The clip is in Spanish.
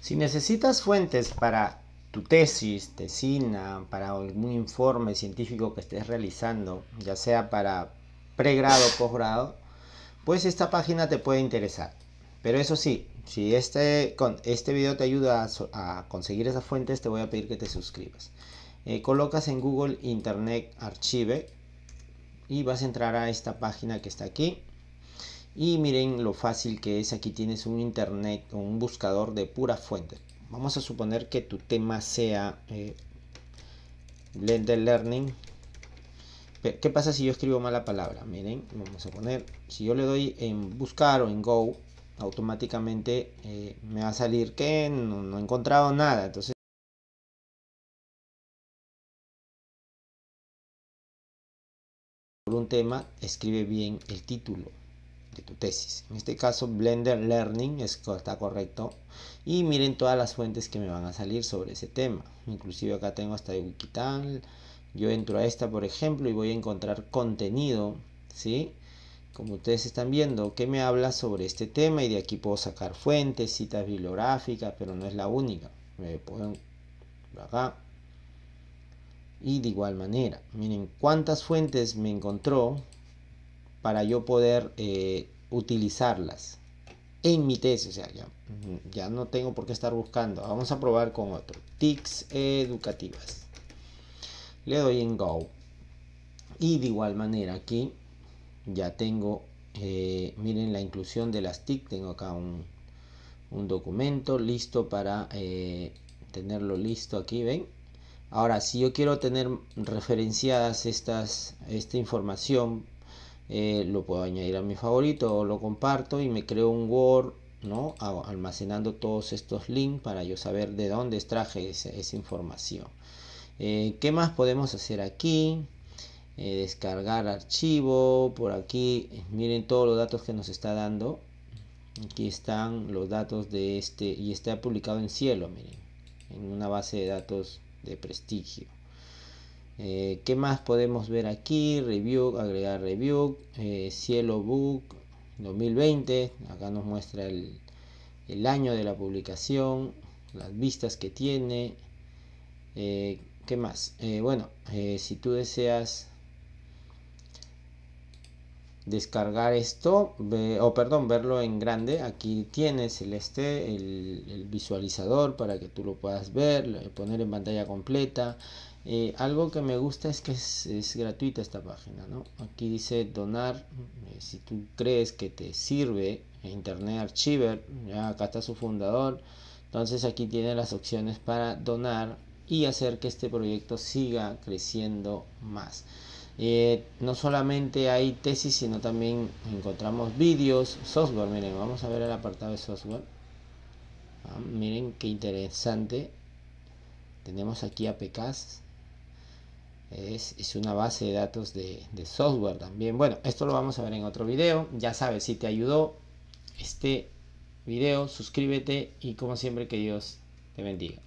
Si necesitas fuentes para tu tesis, tesina, para algún informe científico que estés realizando, ya sea para pregrado o posgrado, pues esta página te puede interesar. Pero eso sí, si este, con, este video te ayuda a, conseguir esas fuentes, te voy a pedir que te suscribas. Eh, colocas en Google Internet Archive y vas a entrar a esta página que está aquí. Y miren lo fácil que es, aquí tienes un internet o un buscador de pura fuente Vamos a suponer que tu tema sea Blender eh, learning. ¿Qué pasa si yo escribo mala palabra? Miren, vamos a poner, si yo le doy en buscar o en go, automáticamente eh, me va a salir que no he encontrado nada. Entonces, por un tema, escribe bien el título tu tesis. En este caso, Blender Learning es, está correcto. Y miren todas las fuentes que me van a salir sobre ese tema. Inclusive acá tengo hasta de Wikital. Yo entro a esta, por ejemplo, y voy a encontrar contenido, si Como ustedes están viendo, que me habla sobre este tema y de aquí puedo sacar fuentes, citas bibliográficas, pero no es la única. Me pueden acá y de igual manera miren cuántas fuentes me encontró para yo poder eh, utilizarlas en mi tesis. O sea, ya, no tengo por qué estar buscando. Vamos a probar con otro. TICs educativas. Le doy en Go. Y de igual manera aquí ya tengo, eh, miren la inclusión de las TIC. Tengo acá un, documento listo para eh, tenerlo listo aquí, ¿ven? Ahora, si yo quiero tener referenciadas estas, esta información eh, lo puedo añadir a mi favorito lo comparto y me creo un Word ¿no? almacenando todos estos links para yo saber de dónde extraje esa, información. Eh, ¿Qué más podemos hacer aquí? Eh, descargar archivo, por aquí miren todos los datos que nos está dando. Aquí están los datos de este y está publicado en cielo, miren, en una base de datos de prestigio. Eh, ¿Qué más podemos ver aquí? Review, agregar review, eh, Cielo Book 2020. Acá nos muestra el, año de la publicación, las vistas que tiene. Eh, ¿Qué más? bueno, si tú deseas descargar esto o perdón verlo en grande aquí tienes el este el, visualizador para que tú lo puedas ver poner en pantalla completa eh, algo que me gusta es que es, gratuita esta página aquí dice donar eh, si tú crees que te sirve internet archiver acá está su fundador entonces aquí tiene las opciones para donar y hacer que este proyecto siga creciendo más eh, no solamente hay tesis, sino también encontramos vídeos, software. Miren, vamos a ver el apartado de software. Ah, miren qué interesante. Tenemos aquí APKs. Es, es una base de datos de, de software también. Bueno, esto lo vamos a ver en otro video. Ya sabes, si te ayudó este video, suscríbete y como siempre que Dios te bendiga.